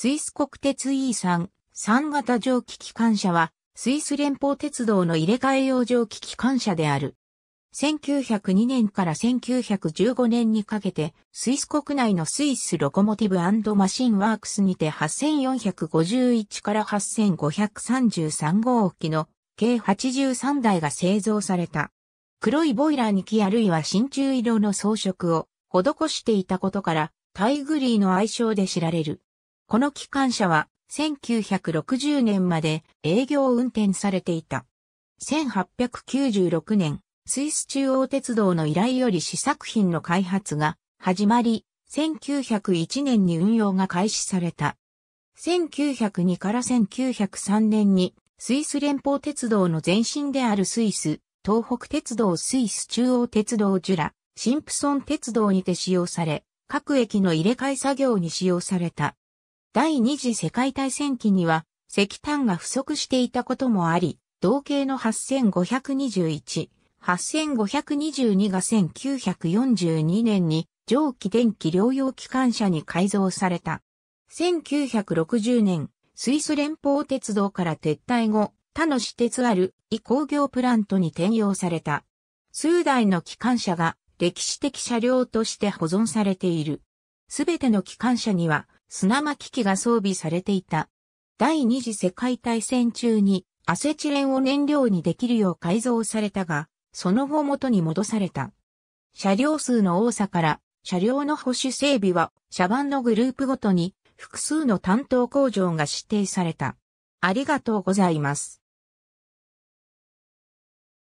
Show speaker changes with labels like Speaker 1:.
Speaker 1: スイス国鉄 E3、3型蒸気機関車は、スイス連邦鉄道の入れ替え用蒸気機関車である。1902年から1915年にかけて、スイス国内のスイスロコモティブマシンワークスにて8451から8533号機の計83台が製造された。黒いボイラーに木あるいは真鍮色の装飾を施していたことから、タイグリーの愛称で知られる。この機関車は1960年まで営業運転されていた。1896年、スイス中央鉄道の依頼より試作品の開発が始まり、1901年に運用が開始された。1902から1903年にスイス連邦鉄道の前身であるスイス、東北鉄道スイス中央鉄道ジュラ、シンプソン鉄道にて使用され、各駅の入れ替え作業に使用された。第二次世界大戦期には石炭が不足していたこともあり、同型の8521、8522が1942年に蒸気電気療養機関車に改造された。1960年、スイス連邦鉄道から撤退後、他の私鉄ある異工業プラントに転用された。数台の機関車が歴史的車両として保存されている。すべての機関車には砂巻機が装備されていた。第二次世界大戦中にアセチレンを燃料にできるよう改造されたが、その後元に戻された。車両数の多さから、車両の保守整備は、車番のグループごとに複数の担当工場が指定された。ありがとうございます。